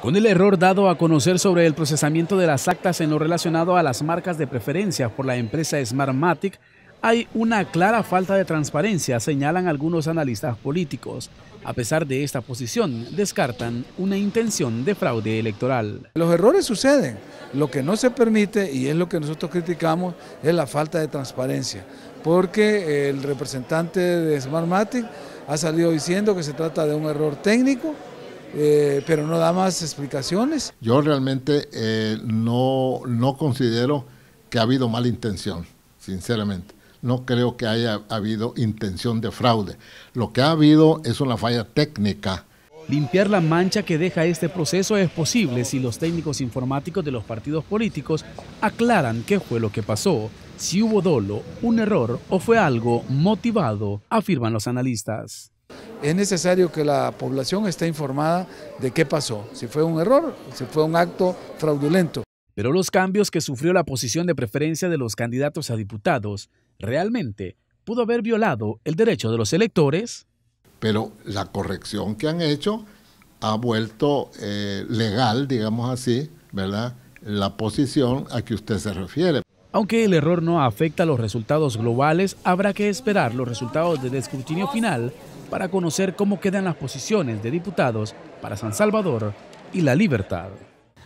Con el error dado a conocer sobre el procesamiento de las actas en lo relacionado a las marcas de preferencia por la empresa Smartmatic, hay una clara falta de transparencia, señalan algunos analistas políticos. A pesar de esta posición, descartan una intención de fraude electoral. Los errores suceden. Lo que no se permite, y es lo que nosotros criticamos, es la falta de transparencia. Porque el representante de Smartmatic ha salido diciendo que se trata de un error técnico eh, pero no da más explicaciones. Yo realmente eh, no, no considero que ha habido mala intención, sinceramente. No creo que haya habido intención de fraude. Lo que ha habido es una falla técnica. Limpiar la mancha que deja este proceso es posible si los técnicos informáticos de los partidos políticos aclaran qué fue lo que pasó, si hubo dolo, un error o fue algo motivado, afirman los analistas es necesario que la población esté informada de qué pasó, si fue un error, si fue un acto fraudulento. Pero los cambios que sufrió la posición de preferencia de los candidatos a diputados realmente pudo haber violado el derecho de los electores. Pero la corrección que han hecho ha vuelto eh, legal, digamos así, ¿verdad? La posición a que usted se refiere. Aunque el error no afecta a los resultados globales, habrá que esperar los resultados del escrutinio final para conocer cómo quedan las posiciones de diputados para San Salvador y La Libertad.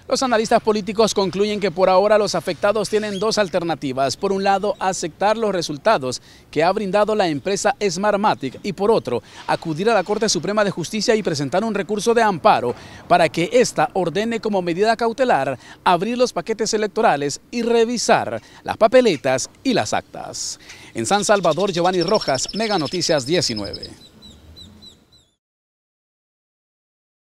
Los analistas políticos concluyen que por ahora los afectados tienen dos alternativas. Por un lado, aceptar los resultados que ha brindado la empresa Smartmatic y por otro, acudir a la Corte Suprema de Justicia y presentar un recurso de amparo para que ésta ordene como medida cautelar abrir los paquetes electorales y revisar las papeletas y las actas. En San Salvador, Giovanni Rojas, Mega Noticias 19.